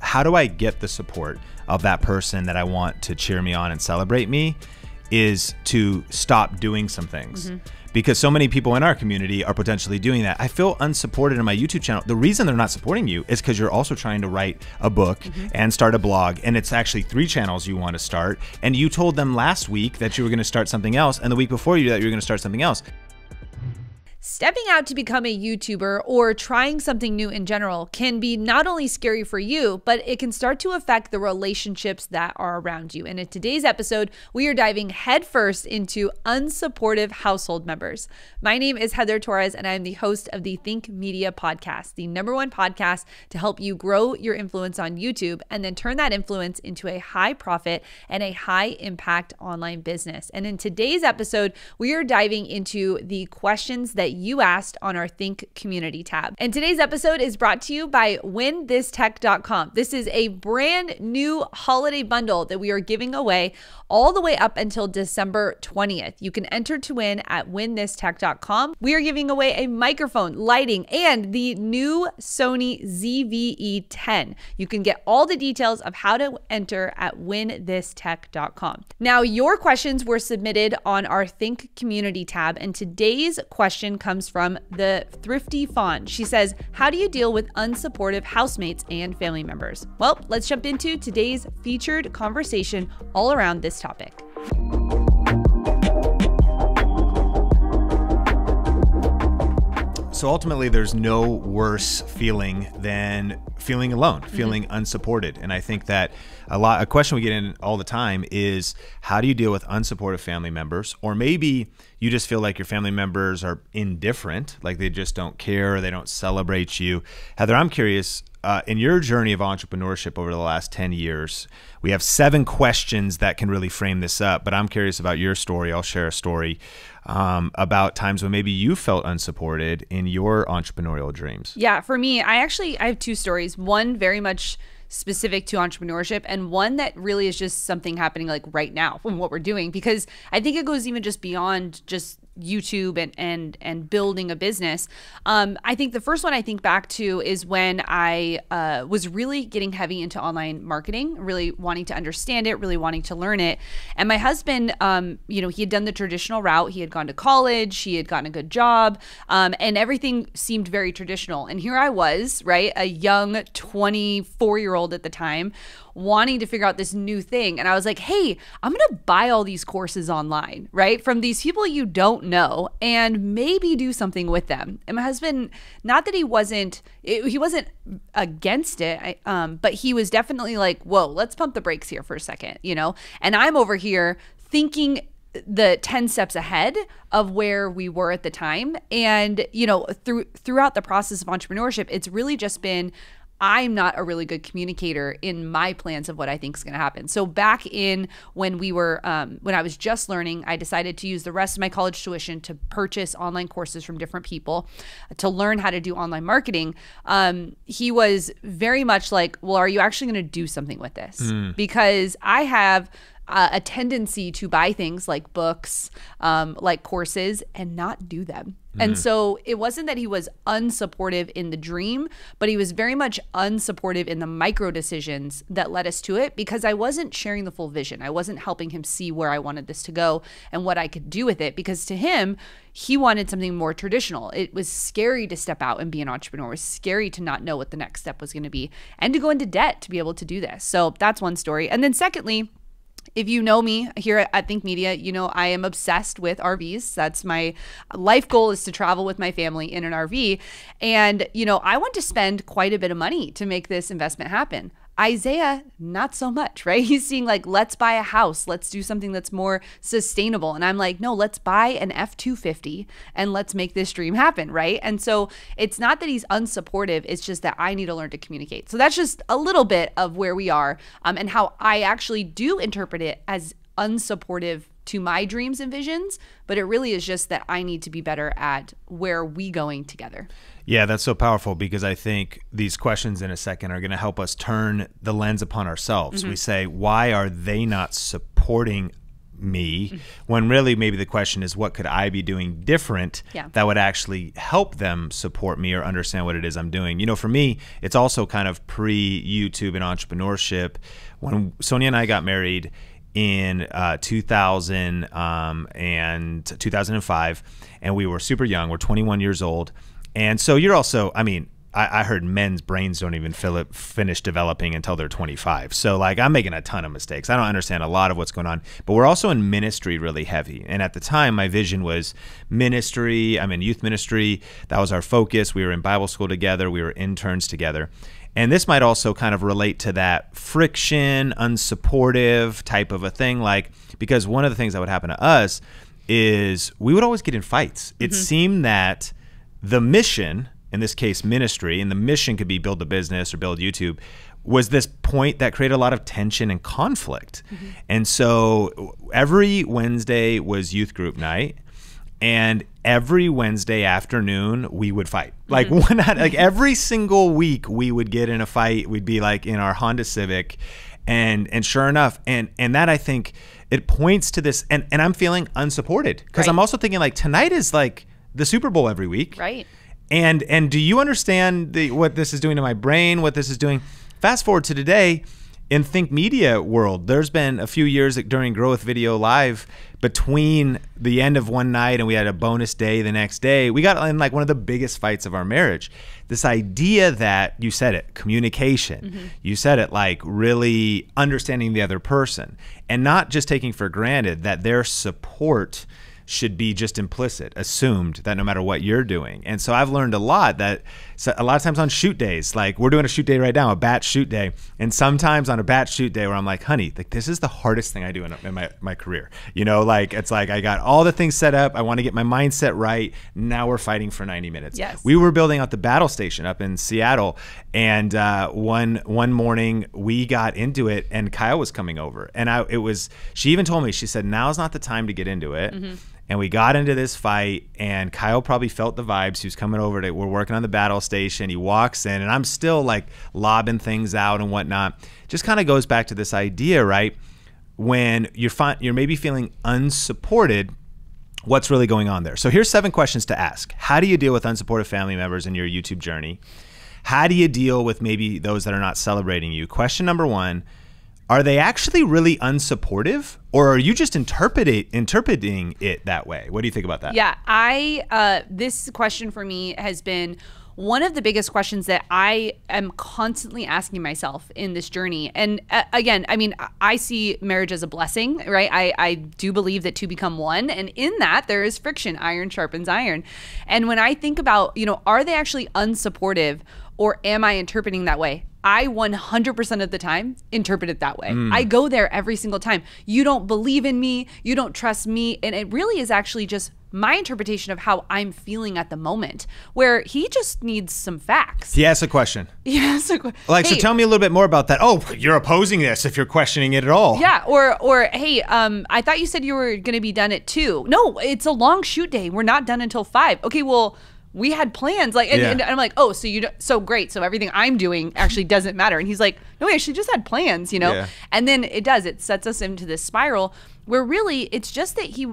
How do I get the support of that person that I want to cheer me on and celebrate me? Is to stop doing some things. Mm-hmm because so many people in our community are potentially doing that. I feel unsupported in my YouTube channel. The reason they're not supporting you is because you're also trying to write a book mm-hmm. and start a blog, and it's actually three channels you want to start. And you told them last week that you were going to start something else, and the week before you that you were going to start something else. Stepping out to become a YouTuber or trying something new in general can be not only scary for you, but it can start to affect the relationships that are around you. And in today's episode, we are diving headfirst into unsupportive household members. My name is Heather Torres, and I am the host of the Think Media podcast, the number one podcast to help you grow your influence on YouTube and then turn that influence into a high profit and a high impact online business. And in today's episode, we are diving into the questions that you asked on our Think Community tab. And today's episode is brought to you by winthistech.com. This is a brand new holiday bundle that we are giving away all the way up until December 20th. You can enter to win at winthistech.com. We are giving away a microphone, lighting, and the new Sony ZVE10. You can get all the details of how to enter at winthistech.com. Now, your questions were submitted on our Think Community tab, and today's question comes from the Thrifty Fawn. She says, How do you deal with unsupportive housemates and family members? Well, let's jump into today's featured conversation all around this topic. So ultimately, there's no worse feeling than feeling alone, mm-hmm. feeling mm -hmm. unsupported. And I think that a lot, a question we get in all the time is how do you deal with unsupportive family members or maybe you just feel like your family members are indifferent, like they just don't care, they don't celebrate you. Heather, I'm curious uh, in your journey of entrepreneurship over the last 10 years, we have seven questions that can really frame this up, but I'm curious about your story. I'll share a story um, about times when maybe you felt unsupported in your entrepreneurial dreams. Yeah, for me, I actually I have two stories. One very much specific to entrepreneurship and one that really is just something happening like right now from what we're doing because I think it goes even just beyond just YouTube and and and building a business. Um, I think the first one I think back to is when I uh, was really getting heavy into online marketing, really wanting to understand it, really wanting to learn it. And my husband, um, you know, he had done the traditional route. He had gone to college, he had gotten a good job, um, and everything seemed very traditional. And here I was, right, a young 24 year old at the time, wanting to figure out this new thing. And I was like, hey, I'm going to buy all these courses online, right? From these people you don't know and maybe do something with them. And my husband, not that he wasn't, it, he wasn't against it, I, um, but he was definitely like, whoa, let's pump the brakes here for a second, you know? And I'm over here thinking the 10 steps ahead of where we were at the time and you know through throughout the process of entrepreneurship it's really just been I'm not a really good communicator in my plans of what I think is going to happen. So back in when we were um, when I was just learning, I decided to use the rest of my college tuition to purchase online courses from different people uh, to learn how to do online marketing. Um, he was very much like, "Well, are you actually going to do something with this?" Mm. Because I have a tendency to buy things like books, um, like courses, and not do them. Mm-hmm. And so it wasn't that he was unsupportive in the dream, but he was very much unsupportive in the micro decisions that led us to it because I wasn't sharing the full vision. I wasn't helping him see where I wanted this to go and what I could do with it because to him, he wanted something more traditional. It was scary to step out and be an entrepreneur. It was scary to not know what the next step was going to be and to go into debt to be able to do this. So that's one story. And then secondly, if you know me here at Think Media, you know I am obsessed with RVs. That's my life goal is to travel with my family in an RV. And, you know, I want to spend quite a bit of money to make this investment happen. Isaiah, not so much, right? He's seeing like, let's buy a house, let's do something that's more sustainable. And I'm like, no, let's buy an F 250 and let's make this dream happen, right? And so it's not that he's unsupportive, it's just that I need to learn to communicate. So that's just a little bit of where we are um, and how I actually do interpret it as unsupportive to my dreams and visions, but it really is just that I need to be better at where are we going together. Yeah, that's so powerful because I think these questions in a second are going to help us turn the lens upon ourselves. Mm-hmm. We say, why are they not supporting me mm-hmm. when really maybe the question is what could I be doing different yeah. that would actually help them support me or understand what it is I'm doing. You know, for me, it's also kind of pre YouTube and entrepreneurship. When Sonia and I got married, in uh, 2000 um, and 2005, and we were super young. We're 21 years old, and so you're also, I mean, I, I heard men's brains don't even it, finish developing until they're 25. So like, I'm making a ton of mistakes. I don't understand a lot of what's going on, but we're also in ministry really heavy. And at the time, my vision was ministry. I'm in youth ministry. That was our focus. We were in Bible school together. We were interns together. And this might also kind of relate to that friction, unsupportive type of a thing. Like, because one of the things that would happen to us is we would always get in fights. Mm-hmm. It seemed that the mission, in this case, ministry, and the mission could be build a business or build YouTube, was this point that created a lot of tension and conflict. Mm-hmm. And so every Wednesday was youth group night. And every Wednesday afternoon we would fight. Mm-hmm. Like mm-hmm. one out, like every single week we would get in a fight. We'd be like in our Honda Civic and and sure enough and and that I think it points to this and and I'm feeling unsupported because right. I'm also thinking like tonight is like the Super Bowl every week. Right. And and do you understand the, what this is doing to my brain, what this is doing? Fast forward to today, in Think Media world, there's been a few years during Growth Video Live between the end of one night and we had a bonus day the next day. We got in like one of the biggest fights of our marriage. This idea that you said it, communication. Mm-hmm. You said it like really understanding the other person and not just taking for granted that their support should be just implicit, assumed that no matter what you're doing. And so I've learned a lot that a lot of times on shoot days, like we're doing a shoot day right now, a bat shoot day, and sometimes on a bat shoot day where I'm like, honey, like this is the hardest thing I do in, in my, my career. You know, like it's like I got all the things set up, I want to get my mindset right. Now we're fighting for 90 minutes. Yes. We were building out the battle station up in Seattle, and uh, one one morning we got into it, and Kyle was coming over, and I it was she even told me she said now's not the time to get into it. Mm-hmm and we got into this fight, and Kyle probably felt the vibes. He was coming over to, we're working on the battle station. He walks in, and I'm still like lobbing things out and whatnot. Just kind of goes back to this idea, right? When you're, fi- you're maybe feeling unsupported, what's really going on there? So here's seven questions to ask How do you deal with unsupportive family members in your YouTube journey? How do you deal with maybe those that are not celebrating you? Question number one are they actually really unsupportive or are you just interpreting interpreting it that way what do you think about that yeah i uh, this question for me has been one of the biggest questions that i am constantly asking myself in this journey and uh, again i mean i see marriage as a blessing right I, I do believe that two become one and in that there is friction iron sharpens iron and when i think about you know are they actually unsupportive or am i interpreting that way I 100% of the time interpret it that way. Mm. I go there every single time. You don't believe in me. You don't trust me. And it really is actually just my interpretation of how I'm feeling at the moment, where he just needs some facts. He asks a question. He asks a question. Like, hey, so tell me a little bit more about that. Oh, you're opposing this if you're questioning it at all. Yeah, or or hey, um, I thought you said you were going to be done at two. No, it's a long shoot day. We're not done until five. Okay, well, we had plans like and, yeah. and, i'm like oh so you so great so everything i'm doing actually doesn't matter and he's like no we actually just had plans you know yeah. and then it does it sets us into this spiral where really it's just that he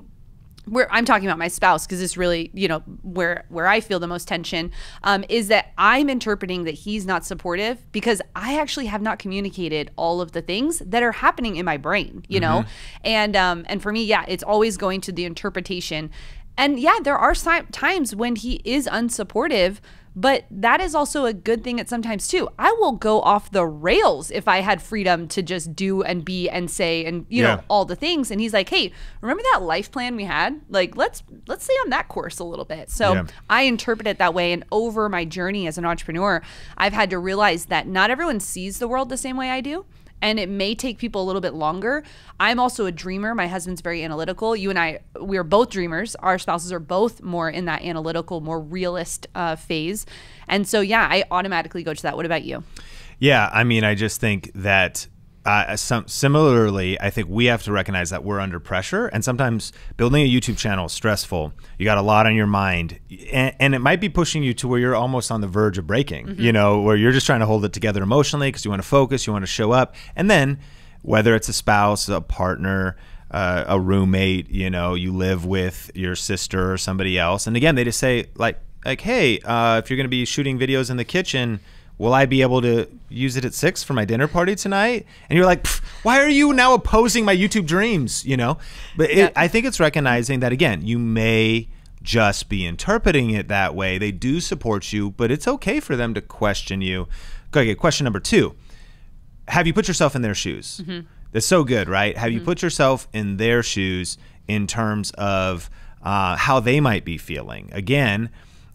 where I'm talking about my spouse because this really, you know, where where I feel the most tension um, is that I'm interpreting that he's not supportive because I actually have not communicated all of the things that are happening in my brain, you mm -hmm. know, mm-hmm. and um, and for me, yeah, it's always going to the interpretation and yeah, there are times when he is unsupportive, but that is also a good thing at sometimes too. I will go off the rails if I had freedom to just do and be and say and you yeah. know all the things. And he's like, "Hey, remember that life plan we had? Like, let's let's stay on that course a little bit." So yeah. I interpret it that way. And over my journey as an entrepreneur, I've had to realize that not everyone sees the world the same way I do and it may take people a little bit longer. I'm also a dreamer. My husband's very analytical. You and I, we are both dreamers. Our spouses are both more in that analytical, more realist uh, phase. And so, yeah, I automatically go to that. What about you? Yeah, I mean, I just think that uh, some, similarly, I think we have to recognize that we're under pressure, and sometimes building a YouTube channel is stressful. You got a lot on your mind, and, and it might be pushing you to where you're almost on the verge of breaking. Mm -hmm. You know, where you're just trying to hold it together emotionally because you want to focus, you want to show up, and then whether it's a spouse, a partner, uh, a roommate, you know, you live with your sister or somebody else, and again, they just say like, like, hey, uh, if you're going to be shooting videos in the kitchen will I be able to use it at six for my dinner party tonight? And you're like, why are you now opposing my YouTube dreams? You know, but yeah. I think it's recognizing that again, you may just be interpreting it that way. They do support you, but it's okay for them to question you. Okay, question number two: Have you put yourself in their shoes? Mm -hmm. That's so good, right? Have mm -hmm. you mm-hmm. put yourself in their shoes in terms of uh, how they might be feeling? Again,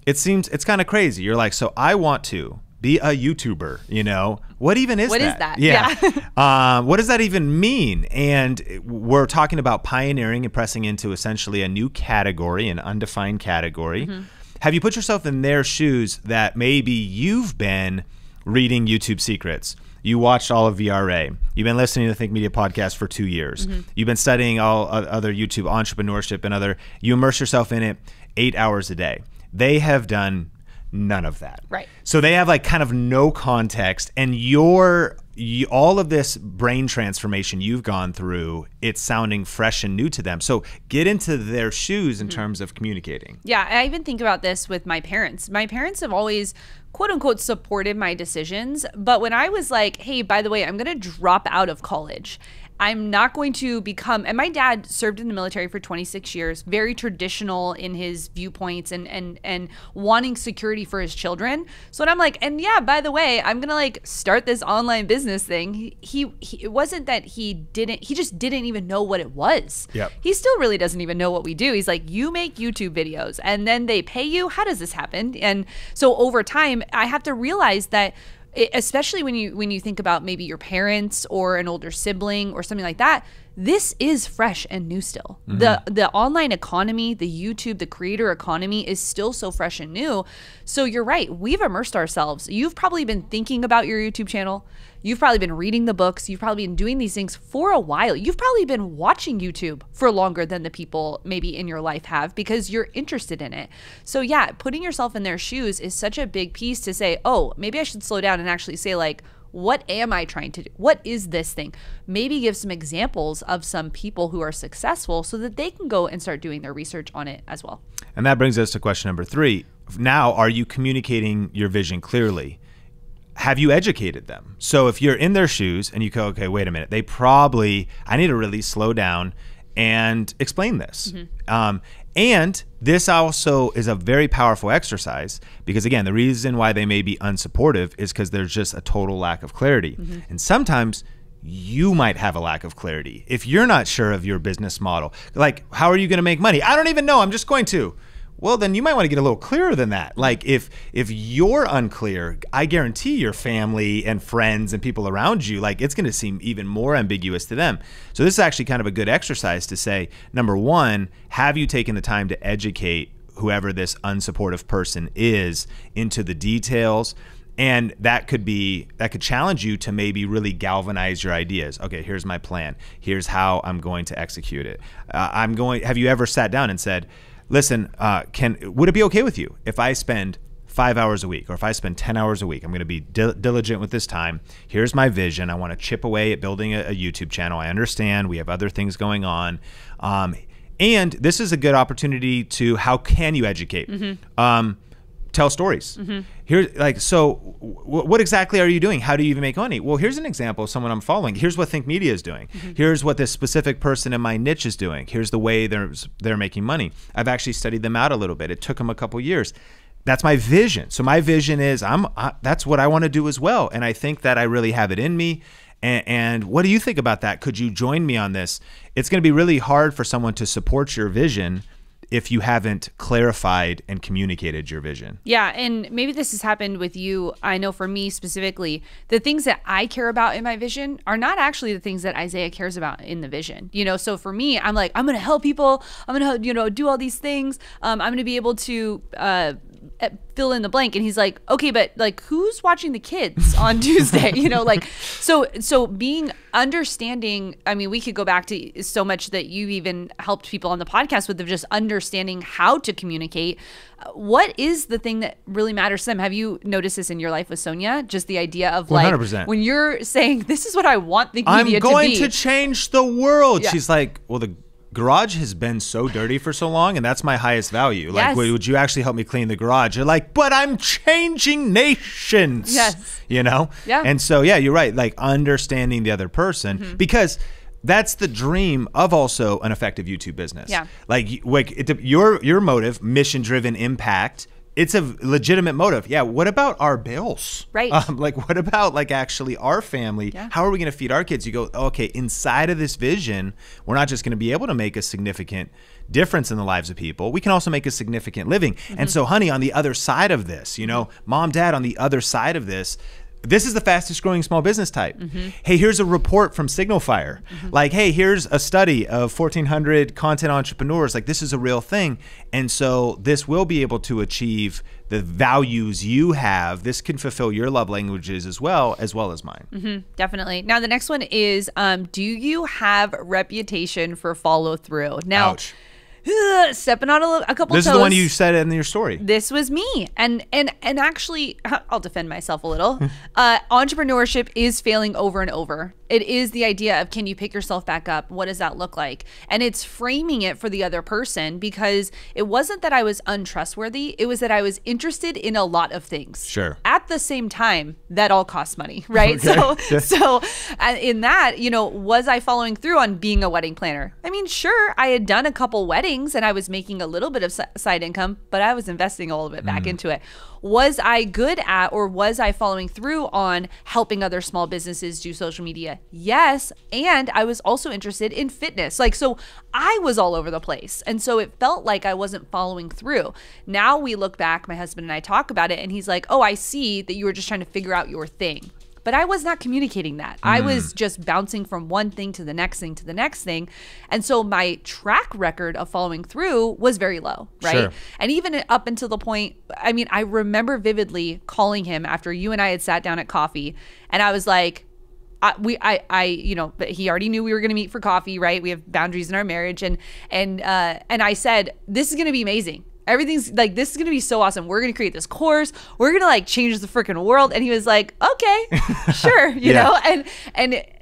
it seems it's kind of crazy. You're like, so I want to be a YouTuber. You know, what even is what that? What is that? Yeah. yeah. Uh, what does that even mean? And we're talking about pioneering and pressing into essentially a new category, an undefined category. Mm-hmm. Have you put yourself in their shoes that maybe you've been reading YouTube secrets? You watched all of VRA. You've been listening to Think Media podcast for two years. Mm-hmm. You've been studying all other YouTube entrepreneurship and other. You immerse yourself in it eight hours a day. They have done none of that. Right. So they have like kind of no context, and your you, all of this brain transformation you've gone through, it's sounding fresh and new to them. So get into their shoes in mm. terms of communicating. Yeah, I even think about this with my parents. My parents have always quote unquote supported my decisions, but when I was like, "Hey, by the way, I'm going to drop out of college." I'm not going to become. And my dad served in the military for 26 years, very traditional in his viewpoints and and and wanting security for his children. So and I'm like, and yeah, by the way, I'm gonna like start this online business thing. He, he, he it wasn't that he didn't. He just didn't even know what it was. Yeah. He still really doesn't even know what we do. He's like, you make YouTube videos, and then they pay you. How does this happen? And so over time, I have to realize that especially when you when you think about maybe your parents or an older sibling or something like that this is fresh and new still. Mm-hmm. The the online economy, the YouTube, the creator economy is still so fresh and new. So you're right, we've immersed ourselves. You've probably been thinking about your YouTube channel. You've probably been reading the books. You've probably been doing these things for a while. You've probably been watching YouTube for longer than the people maybe in your life have because you're interested in it. So, yeah, putting yourself in their shoes is such a big piece to say, oh, maybe I should slow down and actually say, like, what am I trying to do? What is this thing? Maybe give some examples of some people who are successful so that they can go and start doing their research on it as well. And that brings us to question number three. Now, are you communicating your vision clearly? have you educated them? So if you're in their shoes and you go, okay, wait a minute, they probably, I need to really slow down and explain this. Mm-hmm. Um, and this also is a very powerful exercise because, again, the reason why they may be unsupportive is because there's just a total lack of clarity. Mm-hmm. And sometimes you might have a lack of clarity if you're not sure of your business model. Like, how are you going to make money? I don't even know. I'm just going to well then you might want to get a little clearer than that like if if you're unclear i guarantee your family and friends and people around you like it's going to seem even more ambiguous to them so this is actually kind of a good exercise to say number one have you taken the time to educate whoever this unsupportive person is into the details and that could be that could challenge you to maybe really galvanize your ideas okay here's my plan here's how i'm going to execute it uh, i'm going have you ever sat down and said listen, uh, can would it be okay with you if I spend five hours a week or if I spend 10 hours a week, I'm going to be dil- diligent with this time. Here's my vision. I want to chip away at building a, a YouTube channel. I understand we have other things going on. Um, and this is a good opportunity to how can you educate? Mm-hmm. Um, tell stories. Mm-hmm. Here, like, so w- what exactly are you doing? How do you even make money? Well, here's an example of someone I'm following. Here's what Think Media is doing. Mm-hmm. Here's what this specific person in my niche is doing. Here's the way they're they're making money. I've actually studied them out a little bit. It took them a couple years. That's my vision. So my vision is I'm that's what I want to do as well, and I think that I really have it in me. And, and what do you think about that? Could you join me on this? It's going to be really hard for someone to support your vision if you haven't clarified and communicated your vision. Yeah, and maybe this has happened with you. I know for me specifically, the things that I care about in my vision are not actually the things that Isaiah cares about in the vision. You know, so for me, I'm like, I'm going to help people. I'm going to, you know, do all these things. Um, I'm going to be able to uh, fill in the blank and he's like okay but like who's watching the kids on tuesday you know like so so being understanding i mean we could go back to so much that you even helped people on the podcast with of just understanding how to communicate what is the thing that really matters to them have you noticed this in your life with sonia just the idea of 100%. like when you're saying this is what i want the media i'm going to, to change the world yeah. she's like well the garage has been so dirty for so long, and that's my highest value. Like, yes. would, you actually help me clean the garage? You're like, but I'm changing nations. Yes. You know? Yeah. And so, yeah, you're right. Like, understanding the other person mm-hmm. because that's the dream of also an effective YouTube business. Yeah. Like, like it, your your motive, mission driven impact it's a legitimate motive. Yeah. What about our bills? Right. Um, like, what about like actually our family? Yeah. How are we going to feed our kids? You go, okay, inside of this vision, we're not just going to be able to make a significant difference in the lives of people. We can also make a significant living. Mm -hmm. And mm-hmm. so, honey, on the other side of this, you know, mom, dad, on the other side of this, this is the fastest growing small business type. Mm-hmm. Hey, here's a report from Signalfire. Mm-hmm. Like, hey, here's a study of 1,400 content entrepreneurs. Like, this is a real thing. And so this will be able to achieve the values you have. This can fulfill your love languages as well, as well as mine. Mm-hmm. definitely. Now, the next one is um, do you have reputation for follow through? Now, Ouch. stepping on a, little, a couple. This toes. is the one you said in your story. This was me, and and and actually, I'll defend myself a little. uh, entrepreneurship is failing over and over it is the idea of can you pick yourself back up? What does that look like? And it's framing it for the other person because it wasn't that I was untrustworthy. It was that I was interested in a lot of things. Sure. At the same time, that all costs money, right? Okay. So, so uh, in that, you know, was I following through on being a wedding planner? I mean, sure, I had done a couple weddings and I was making a little bit of side income, but I was investing a little bit back mm. into it was I good at or was I following through on helping other small businesses do social media, Yes. And I was also interested in fitness. Like, so I was all over the place. And so it felt like I wasn't following through. Now we look back, my husband and I talk about it, and he's like, oh, I see that you were just trying to figure out your thing. But I was not communicating that. Mm. I was mm. just bouncing from one thing to the next thing to the next thing. And so my track record of following through was very low, right? Sure. And even up until the point, I mean, I remember vividly calling him after you and I had sat down at coffee and I was like, we I I you know but he already knew we were going to meet for coffee right we have boundaries in our marriage and and uh, and I said this is going to be amazing everything's like this is gonna be so awesome we're gonna create this course we're gonna like change the freaking world and he was like okay sure you yeah. know and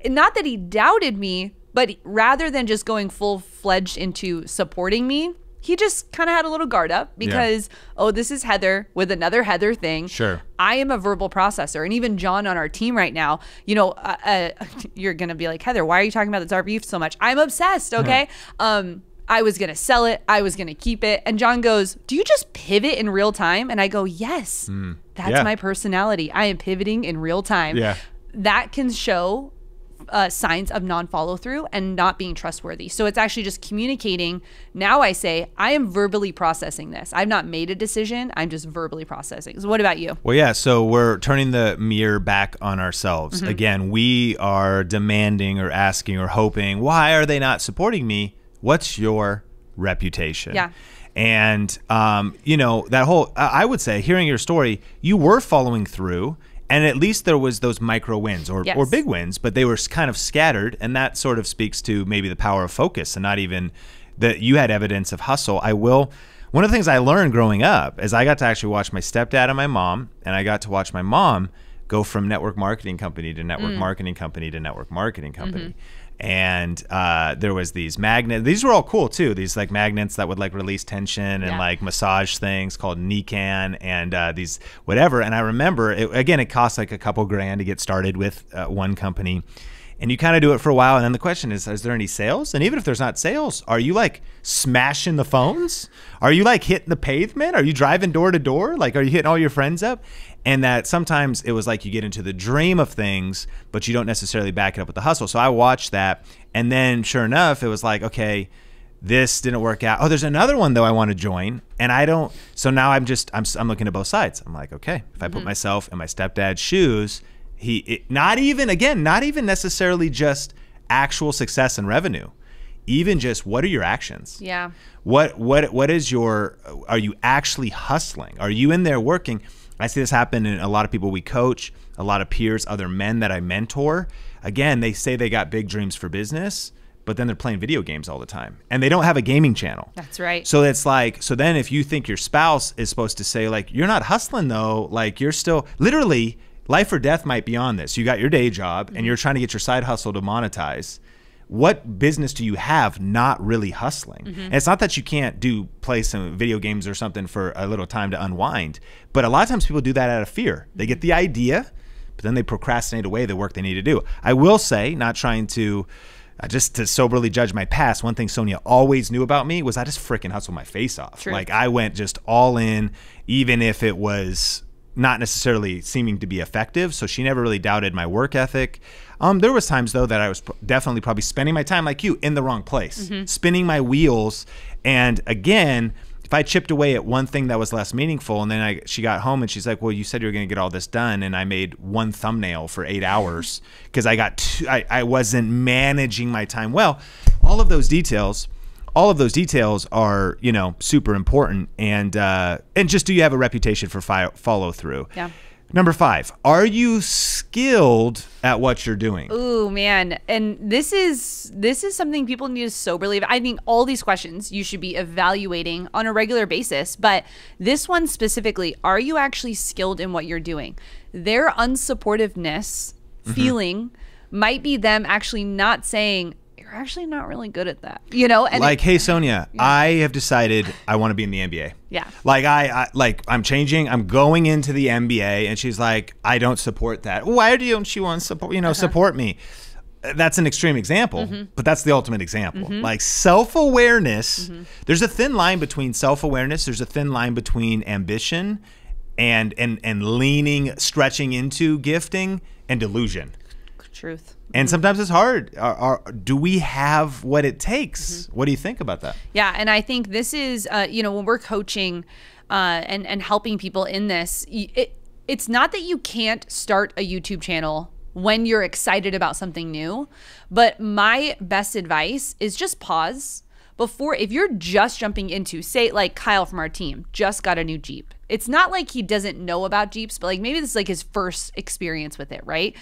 and not that he doubted me but rather than just going full fledged into supporting me he just kind of had a little guard up because, yeah. oh, this is Heather with another Heather thing. Sure. I am a verbal processor. And even John on our team right now, you know, uh, uh, you're going to be like, Heather, why are you talking about the RBF so much? I'm obsessed. Uh-huh. Okay. um, I was going to sell it. I was going to keep it. And John goes, Do you just pivot in real time? And I go, Yes. Mm, that's yeah. my personality. I am pivoting in real time. Yeah. That can show uh, signs of non follow through and not being trustworthy. So it's actually just communicating. Now I say, I am verbally processing this. I've not made a decision. I'm just verbally processing. So, what about you? Well, yeah. So we're turning the mirror back on ourselves. Mm -hmm. Again, we are demanding or asking or hoping, why are they not supporting me? What's your reputation? Yeah. And, um, you know, that whole, I would say, hearing your story, you were following through and at least there was those micro wins or, yes. or big wins but they were kind of scattered and that sort of speaks to maybe the power of focus and not even that you had evidence of hustle i will one of the things i learned growing up is i got to actually watch my stepdad and my mom and i got to watch my mom go from network marketing company to network mm. marketing company to network marketing company mm-hmm and uh, there was these magnets. These were all cool too. These like magnets that would like release tension and yeah. like massage things called Nikan and uh, these whatever. And I remember it, again, it cost like a couple grand to get started with uh, one company, and you kind of do it for a while. And then the question is, is there any sales? And even if there's not sales, are you like smashing the phones? Are you like hitting the pavement? Are you driving door to door? Like, are you hitting all your friends up? and that sometimes it was like you get into the dream of things, but you don't necessarily back it up with the hustle. So I watched that, and then sure enough, it was like, okay, this didn't work out. Oh, there's another one though I want to join, and I don't. So now I'm just I'm I'm looking at both sides. I'm like, okay, if I put mm-hmm. myself in my stepdad's shoes, he it, not even again, not even necessarily just actual success and revenue even just what are your actions yeah what what what is your are you actually hustling are you in there working I see this happen in a lot of people we coach, a lot of peers, other men that I mentor. Again, they say they got big dreams for business, but then they're playing video games all the time and they don't have a gaming channel. That's right. So it's like, so then if you think your spouse is supposed to say, like, you're not hustling though, like, you're still literally life or death might be on this. You got your day job and mm-hmm. you're trying to get your side hustle to monetize what business do you have not really hustling? Mm-hmm. And it's not that you can't do play some video games or something for a little time to unwind, but a lot of times people do that out of fear. They get the mm-hmm. idea, but then they procrastinate away the work they need to do. I will say, not trying to uh, just to soberly judge my past, one thing Sonia always knew about me was I just freaking hustled my face off. True. Like I went just all in, even if it was not necessarily seeming to be effective. So she never really doubted my work ethic. Um, there was times though that I was pr definitely probably spending my time like you in the wrong place, mm -hmm. spinning my wheels. And again, if I chipped away at one thing that was less meaningful, and then I, she got home and she's like, "Well, you said you were going to get all this done," and I made one thumbnail for eight hours because I got too, I, I wasn't managing my time well. All of those details, all of those details are you know super important, and uh, and just do you have a reputation for follow through? Yeah Number five, are you skilled at what you're doing? Ooh, man. And this is this is something people need to soberly. I think all these questions you should be evaluating on a regular basis, but this one specifically, are you actually skilled in what you're doing? Their unsupportiveness mm-hmm. feeling might be them actually not saying, you are actually not really good at that, you know. And like, it, hey, Sonia, yeah. I have decided I want to be in the NBA. Yeah. Like I, I, like I'm changing. I'm going into the NBA, and she's like, I don't support that. Why don't you want support? You know, uh-huh. support me. That's an extreme example, mm-hmm. but that's the ultimate example. Mm-hmm. Like self awareness, mm-hmm. there's a thin line between self awareness. There's a thin line between ambition and and and leaning, stretching into gifting and delusion truth. And sometimes it's hard. Are, are, do we have what it takes? Mm-hmm. What do you think about that? Yeah, and I think this is, uh, you know, when we're coaching uh, and and helping people in this, it, it's not that you can't start a YouTube channel when you're excited about something new, but my best advice is just pause before if you're just jumping into say like Kyle from our team just got a new Jeep. It's not like he doesn't know about Jeeps, but like maybe this is like his first experience with it, right?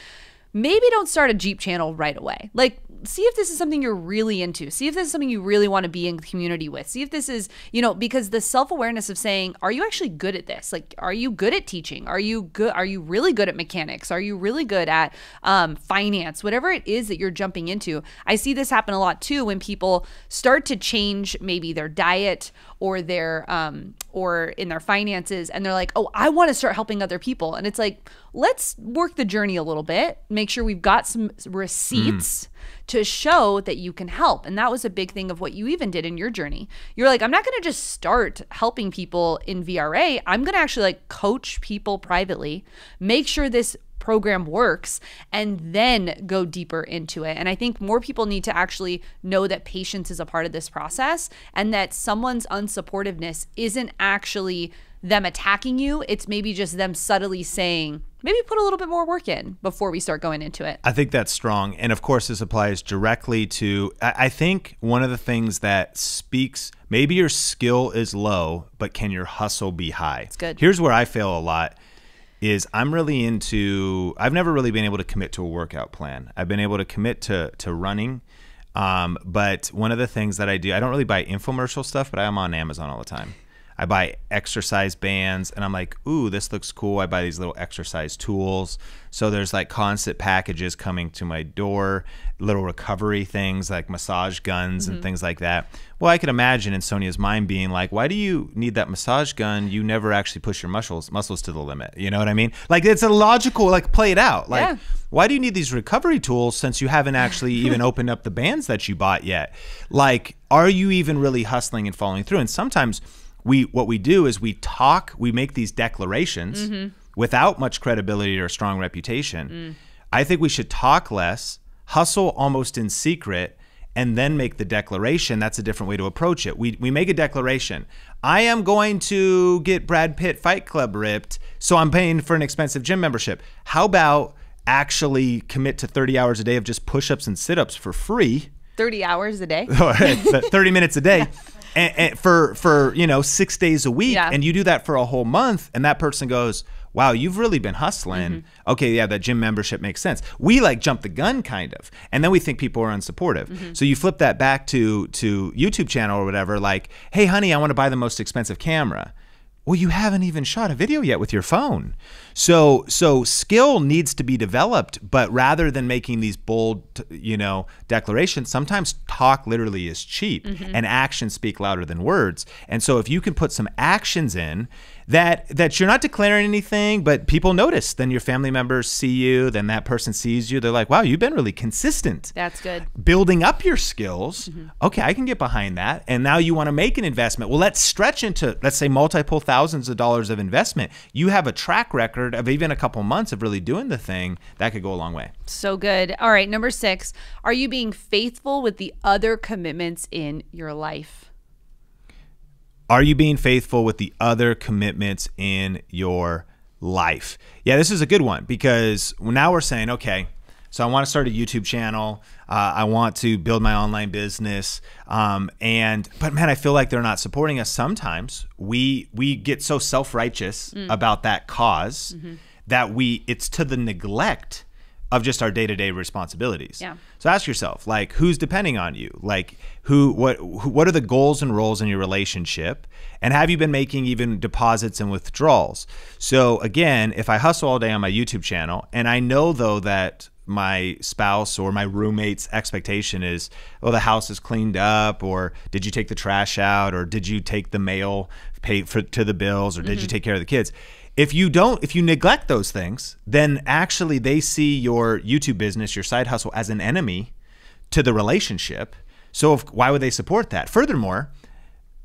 maybe don't start a Jeep channel right away. Like, see if this is something you're really into. See if this is something you really want to be in community with. See if this is, you know, because the self-awareness of saying, are you actually good at this? Like, are you good at teaching? Are you good? Are you really good at mechanics? Are you really good at um, finance? Whatever it is that you're jumping into. I see this happen a lot too when people start to change maybe their diet or their um, or in their finances and they're like, oh, I want to start helping other people. And it's like, let's work the journey a little bit, make sure we've got some receipts. Mm. To show that you can help. And that was a big thing of what you even did in your journey. You're like, I'm not gonna just start helping people in VRA. I'm gonna actually like coach people privately, make sure this program works and then go deeper into it. And I think more people need to actually know that patience is a part of this process and that someone's unsupportiveness isn't actually them attacking you. It's maybe just them subtly saying, maybe put a little bit more work in before we start going into it. I think that's strong. And of course, this applies directly to, I think one of the things that speaks, maybe your skill is low, but can your hustle be high? It's good. Here's where I fail a lot is I'm really into. I've never really been able to commit to a workout plan. I've been able to commit to to running. Um, but one of the things that I do, I don't really buy infomercial stuff, but I'm on Amazon all the time. I buy exercise bands and I'm like, ooh, this looks cool. I buy these little exercise tools. So there's like constant packages coming to my door, little recovery things like massage guns mm-hmm. and things like that. Well, I can imagine in Sonia's mind being like, why do you need that massage gun? You never actually push your muscles muscles to the limit. You know what I mean? Like it's a logical, like play it out. Like yeah. why do you need these recovery tools since you haven't actually even opened up the bands that you bought yet? Like, are you even really hustling and following through? And sometimes we what we do is we talk, we make these declarations mm-hmm. without much credibility or strong reputation. Mm. I think we should talk less, hustle almost in secret, and then make the declaration. That's a different way to approach it. We, we make a declaration. I am going to get Brad Pitt Fight Club ripped, so I'm paying for an expensive gym membership. How about actually commit to 30 hours a day of just push ups and sit ups for free? 30 hours a day? Uh, 30 minutes a day. yeah and, and for for you know six days a week, yeah. and you do that for a whole month, and that person goes, wow, you've really been hustling. Mm-hmm. Okay, yeah, that gym membership makes sense. We like jump the gun kind of, and then we think people are unsupportive. Mm-hmm. So you flip that back to to YouTube channel or whatever, like, hey, honey, I want to buy the most expensive camera well you haven't even shot a video yet with your phone so so skill needs to be developed but rather than making these bold you know declarations sometimes talk literally is cheap mm-hmm. and actions speak louder than words and so if you can put some actions in that that you're not declaring anything, but people notice. Then your family members see you, then that person sees you. They're like, "Wow, you've been really consistent." That's good. Building up your skills. Mm -hmm. Okay, I can get behind that. And now you want to make an investment. Well, let's stretch into let's say multiple thousands of dollars of investment. You have a track record of even a couple months of really doing the thing. That could go a long way. So good. All right, number 6, are you being faithful with the other commitments in your life? Are you being faithful with the other commitments in your life? Yeah, this is a good one because now we're saying, okay, so I want to start a YouTube channel. Uh, I want to build my online business. Um, and but man, I feel like they're not supporting us. Sometimes we we get so self righteous mm. about that because mm-hmm. that we it's to the neglect of just our day-to-day responsibilities. Yeah. So ask yourself, like, who's depending on you? Like, who, what, who, what are the goals and roles in your relationship? And have you been making even deposits and withdrawals? So again, if I hustle all day on my YouTube channel, and I know though that my spouse or my roommate's expectation is, oh, the house is cleaned up, or did you take the trash out, or did you take the mail, pay for to the bills, or mm-hmm. did you mm-hmm. take care of the kids? If you don't, if you neglect those things, then actually they see your YouTube business, your side hustle as an enemy to the relationship. So if, why would they support that? Furthermore,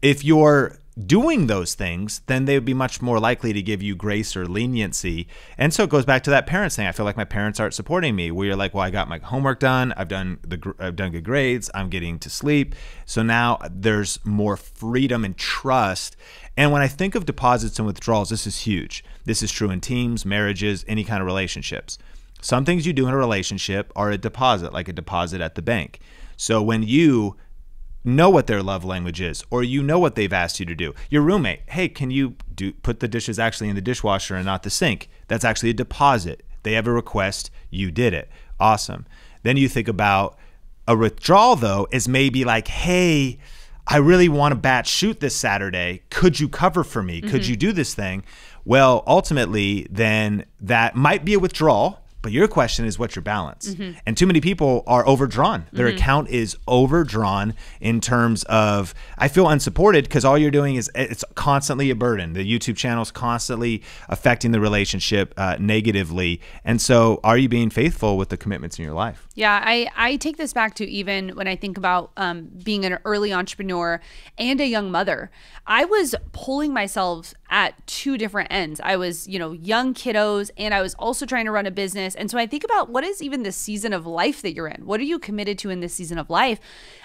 if you're doing those things, then they would be much more likely to give you grace or leniency. And so it goes back to that parents thing. I feel like my parents aren't supporting me. Where you're like, well, I got my homework done. I've done the I've done good grades. I'm getting to sleep. So now there's more freedom and trust. And when I think of deposits and withdrawals, this is huge. This is true in teams, marriages, any kind of relationships. Some things you do in a relationship are a deposit, like a deposit at the bank. So when you know what their love language is or you know what they've asked you to do. Your roommate, hey, can you do put the dishes actually in the dishwasher and not the sink? That's actually a deposit. They have a request, you did it. Awesome. Then you think about a withdrawal though is maybe like, "Hey, I really want to bat shoot this Saturday. Could you cover for me? Mm-hmm. Could you do this thing?" Well, ultimately, then that might be a withdrawal but your question is what's your balance? Mm-hmm. And too many people are overdrawn. Their mm-hmm. account is overdrawn in terms of I feel unsupported because all you're doing is it's constantly a burden. The YouTube channel is constantly affecting the relationship uh, negatively. And so are you being faithful with the commitments in your life? Yeah, I, I take this back to even when I think about um, being an early entrepreneur and a young mother. I was pulling myself at two different ends. I was, you know, young kiddos and I was also trying to run a business and so I think about what is even the season of life that you're in? What are you committed to in this season of life?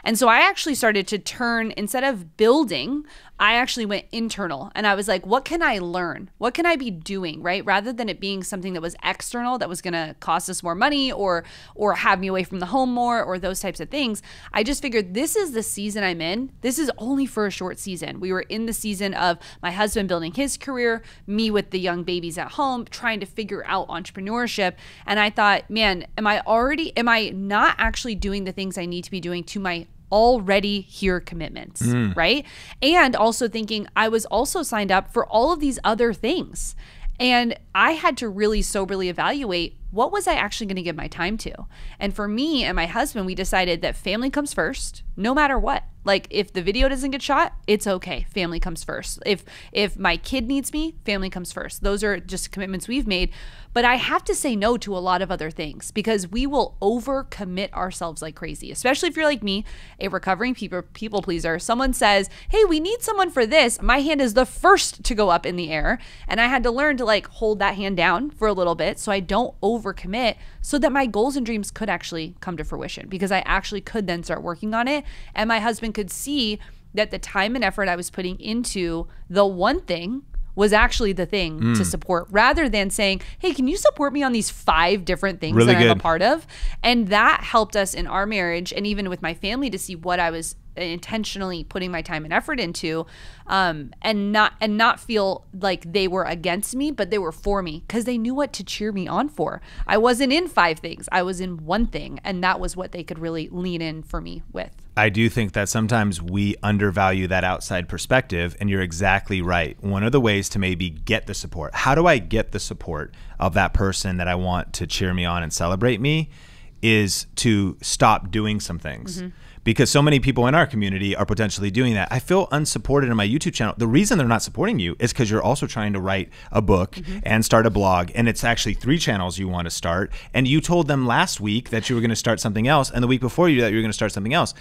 And so I actually started to turn, instead of building I actually went internal and I was like, what can I learn? What can I be doing, right? Rather than it being something that was external that was going to cost us more money or or have me away from the home more or those types of things. I just figured this is the season I'm in. This is only for a short season. We were in the season of my husband building his career, me with the young babies at home, trying to figure out entrepreneurship, and I thought, man, am I already am I not actually doing the things I need to be doing to my already hear commitments, mm. right? And also thinking, I was also signed up for all of these other things. And I had to really soberly evaluate what was I actually going to give my time to? And for me and my husband, we decided that family comes first, no matter what. Like if the video doesn't get shot, it's okay. Family comes first. If if my kid needs me, family comes first. Those are just commitments we've made, but I have to say no to a lot of other things because we will overcommit ourselves like crazy. Especially if you're like me, a recovering people people pleaser. Someone says, "Hey, we need someone for this." My hand is the first to go up in the air, and I had to learn to like hold that hand down for a little bit so I don't over overcommit so that my goals and dreams could actually come to fruition because I actually could then start working on it. And my husband could see that the time and effort I was putting into the one thing was actually the thing mm. to hmm. support rather than saying, Hey, can you support me on these five different things really that good. I'm a part of? And that helped us in our marriage and even with my family to see what I was intentionally putting my time and effort into um, and not and not feel like they were against me but they were for me because they knew what to cheer me on for i wasn't in five things i was in one thing and that was what they could really lean in for me with i do think that sometimes we undervalue that outside perspective and you're exactly right one of the ways to maybe get the support how do i get the support of that person that i want to cheer me on and celebrate me is to stop doing some things mm-hmm because so many people in our community are potentially doing that. I feel unsupported in my YouTube channel. The reason they're not supporting you is because you're also trying to write a book mm-hmm. and start a blog, and it's actually three channels you want to start. And you told them last week that you were going to start something else, and the week before you that you were going to start something else.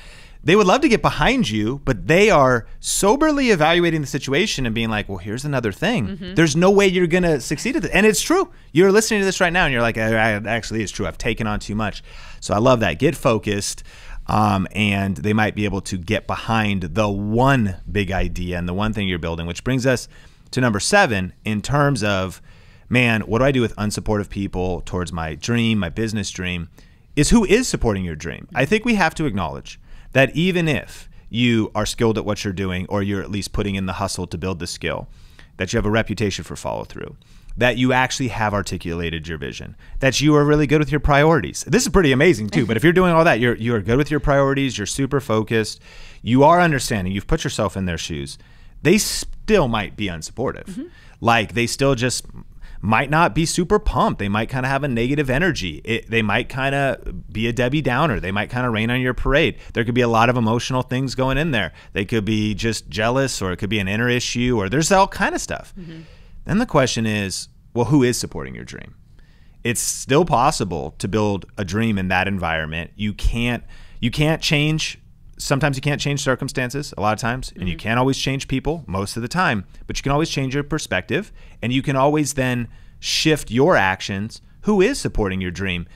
They would love to get behind you, but they are soberly evaluating the situation and being like, well, here's another thing. Mm-hmm. There's no way you're going to succeed at this. And it's true. You're listening to this right now and you're like, actually, it's true. I've taken on too much. So I love that. Get focused um, and they might be able to get behind the one big idea and the one thing you're building, which brings us to number seven in terms of man, what do I do with unsupportive people towards my dream, my business dream? Is who is supporting your dream? I think we have to acknowledge that even if you are skilled at what you're doing, or you're at least putting in the hustle to build the skill, that you have a reputation for follow through, that you actually have articulated your vision, that you are really good with your priorities. This is pretty amazing too, but if you're doing all that, you're you're good with your priorities, you're super focused, you are understanding, you've put yourself in their shoes. They still might be unsupportive. Mm-hmm. Like they still just might not be super pumped. They might kind of have a negative energy. It, they might kind of be a Debbie Downer. They might kind of rain on your parade. There could be a lot of emotional things going in there. They could be just jealous, or it could be an inner issue, or there's all kind of stuff. Mm-hmm then the question is well, who is supporting your dream? It's still possible to build a dream in that environment. You can't you can't change sometimes you can't change circumstances a lot of times and mm-hmm. you can't always change people most of the time but you can always change your perspective and you can always then shift your actions who is supporting your dream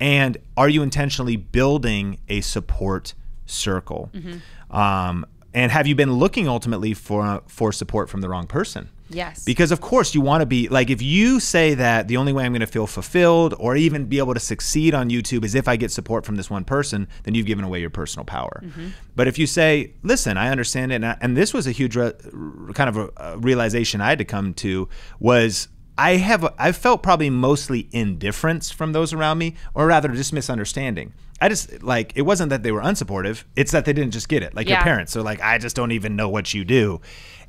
and are you intentionally building a support circle mm-hmm. um, and have you been looking ultimately for for support from the wrong person Yes. Because of course you want to be like if you say that the only way I'm going to feel fulfilled or even be able to succeed on YouTube is if I get support from this one person, then you've given away your personal power. Mm-hmm. But if you say, "Listen, I understand it," and, I, and this was a huge re- kind of a, a realization I had to come to was I have I felt probably mostly indifference from those around me, or rather just misunderstanding. I just like it wasn't that they were unsupportive; it's that they didn't just get it. Like yeah. your parents, they're like, I just don't even know what you do,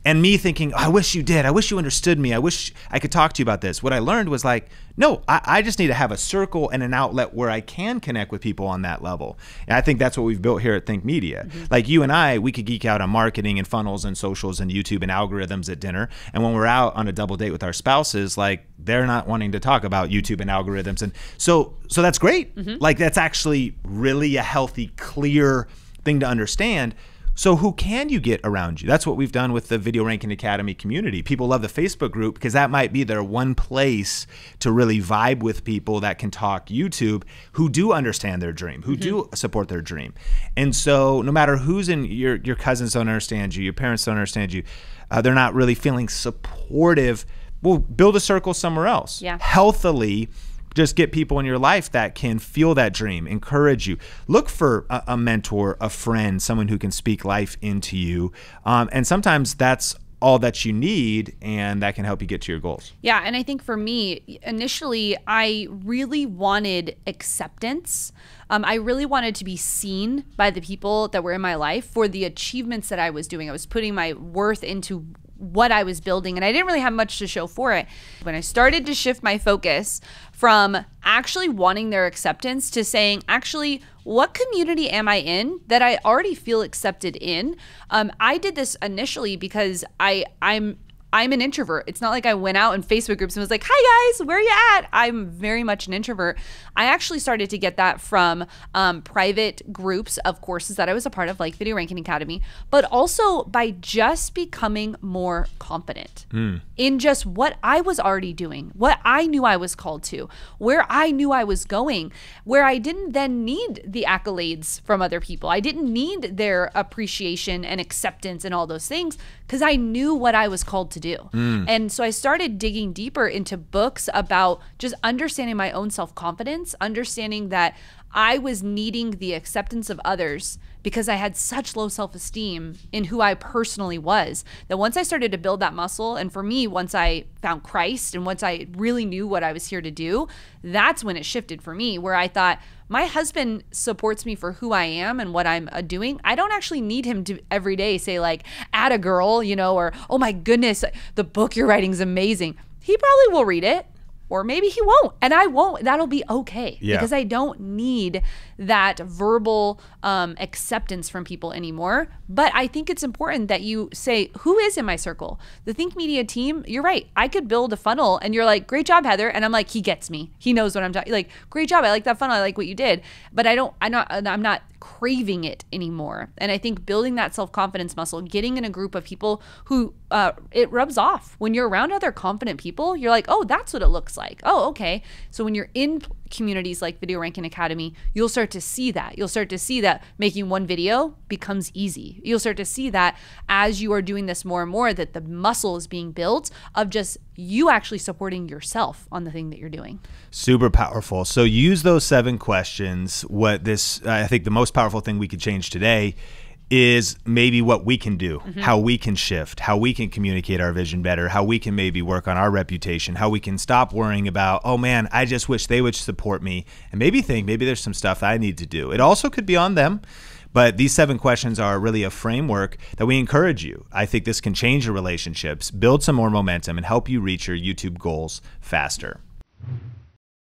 and me thinking, oh, I wish you did. I wish you understood me. I wish I could talk to you about this. What I learned was like, no, I, I, just need to have a circle and an outlet where I can connect with people on that level. And I think that's what we've built here at Think Media. Mm -hmm. Like you and I, we could geek out on marketing and funnels and socials and YouTube and algorithms at dinner. And when we're out on a double date with our spouses, like they're not wanting to talk about YouTube and algorithms. And so, so that's great. Mm -hmm. Like that's actually really a healthy, clear thing to understand so who can you get around you? That's what we've done with the Video Ranking Academy community. People love the Facebook group because that might be their one place to really vibe with people that can talk YouTube who do understand their dream, who mm -hmm. do mm-hmm. support their dream. And so no matter who's in your your cousins don't understand you, your parents don't understand you, uh, they're not really feeling supportive. Well, build a circle somewhere else. Yeah. Healthily just get people in your life that can feel that dream, encourage you. Look for a, a mentor, a friend, someone who can speak life into you. Um, and sometimes that's all that you need and that can help you get to your goals. Yeah, and I think for me, initially I really wanted acceptance. Um, I really wanted to be seen by the people that were in my life for the achievements that I was doing. I was putting my worth into what I was building, and I didn't really have much to show for it. When I started to shift my focus from actually wanting their acceptance to saying, actually, what community am I in that I already feel accepted in? Um, I did this initially because I I'm I'm an introvert. It's not like I went out in Facebook groups and was like, "Hi guys, where you at?" I'm very much an introvert. I actually started to get that from um, private groups of courses that I was a part of, like Video Ranking Academy, but also by just becoming more confident mm. in just what I was already doing, what I knew I was called to, where I knew I was going, where I didn't then need the accolades from other people. I didn't need their appreciation and acceptance and all those things because I knew what I was called to do. Mm. And so I started digging deeper into books about just understanding my own self confidence acceptance, understanding that I was needing the acceptance of others because I had such low self esteem in who I personally was. That once I started to build that muscle, and for me, once I found Christ and once I really knew what I was here to do, that's when it shifted for me, where I thought, my husband supports me for who I am and what I'm uh, doing. I don't actually need him to every day say, like, add a girl, you know, or, oh my goodness, the book you're writing is amazing. He probably will read it or maybe he won't and I won't. That'll be okay yeah. because I don't need that verbal um, acceptance from people anymore. But I think it's important that you say, who is in my circle? The Think Media team, you're right. I could build a funnel and you're like, great job, Heather. And I'm like, he gets me. He knows what I'm talking. Like, great job. I like that funnel. I like what you did. But I don't, I'm not, uh, I'm not craving it anymore. And I think building that self confidence muscle, getting in a group of people who uh, it rubs off. When you're around other confident people, you're like, oh, that's what it looks like. Oh, okay. So when you're in communities like Video Ranking Academy, you'll start to see that. You'll start to see that making one video becomes easy. You'll start to see that as you are doing this more and more, that the muscle is being built of just you actually supporting yourself on the thing that you're doing. Super powerful. So use those seven questions. What this, I think the most powerful thing we could change today is maybe what we can do, mm-hmm. how we can shift, how we can communicate our vision better, how we can maybe work on our reputation, how we can stop worrying about, oh man, I just wish they would support me, and maybe think maybe there's some stuff I need to do. It also could be on them. But these seven questions are really a framework that we encourage you. I think this can change your relationships, build some more momentum, and help you reach your YouTube goals faster.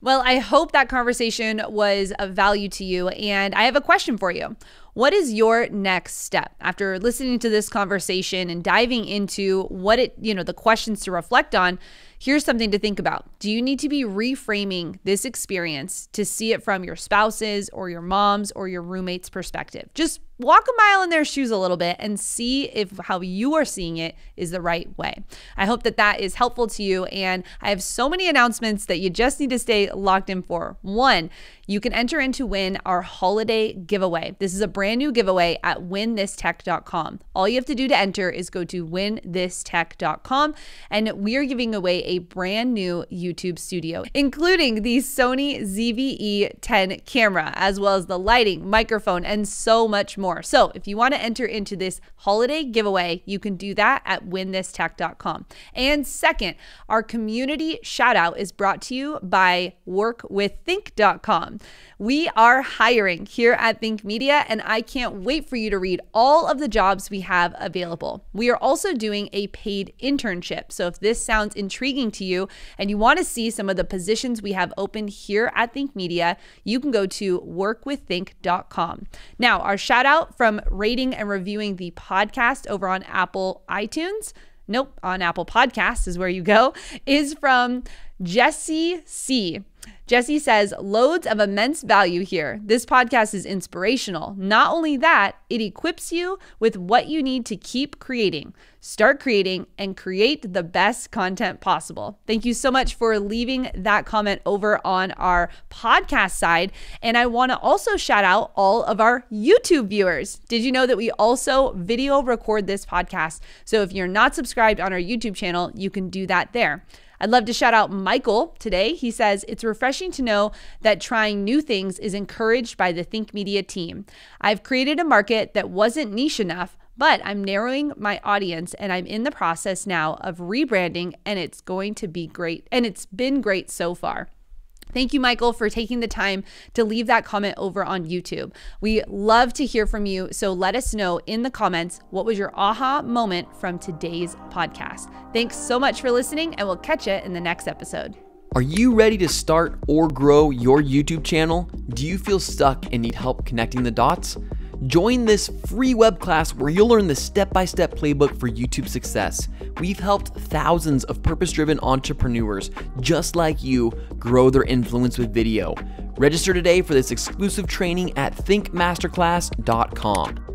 Well, I hope that conversation was of value to you, and I have a question for you. What is your next step after listening to this conversation and diving into what it, you know, the questions to reflect on? Here's something to think about. Do you need to be reframing this experience to see it from your spouse's or your mom's or your roommate's perspective? Just walk a mile in their shoes a little bit and see if how you are seeing it is the right way. I hope that that is helpful to you and I have so many announcements that you just need to stay locked in for. One, you can enter in to win our holiday giveaway. This is a brand new giveaway at winthistech.com. All you have to do to enter is go to winthistech.com and we are giving away a brand new YouTube studio, including the Sony ZVE 10 camera, as well as the lighting, microphone, and so much more more. So if you want to enter into this holiday giveaway, you can do that at winthistech.com. And second, our community shout out is brought to you by workwiththink.com. We are hiring here at Think Media, and I can't wait for you to read all of the jobs we have available. We are also doing a paid internship. So if this sounds intriguing to you and you want to see some of the positions we have open here at Think Media, you can go to workwiththink.com. Now, our shout out out from rating and reviewing the podcast over on Apple iTunes. Nope, on Apple Podcasts is where you go, is from Jesse C. Jesse says, loads of immense value here. This podcast is inspirational. Not only that, it equips you with what you need to keep creating. Start creating and create the best content possible. Thank you so much for leaving that comment over on our podcast side. And I want to also shout out all of our YouTube viewers. Did you know that we also video record this podcast? So if you're not subscribed on our YouTube channel, you can do that there. I'd love to shout out Michael today. He says, It's refreshing to know that trying new things is encouraged by the Think Media team. I've created a market that wasn't niche enough, but I'm narrowing my audience and I'm in the process now of rebranding and it's going to be great. And it's been great so far. Thank you, Michael, for taking the time to leave that comment over on YouTube. We love to hear from you. So let us know in the comments what was your aha moment from today's podcast. Thanks so much for listening, and we'll catch you in the next episode. Are you ready to start or grow your YouTube channel? Do you feel stuck and need help connecting the dots? Join this free web class where you'll learn the step-by-step playbook for YouTube success. We've helped thousands of purpose-driven entrepreneurs just like you grow their influence with video. Register today for this exclusive training at thinkmasterclass.com.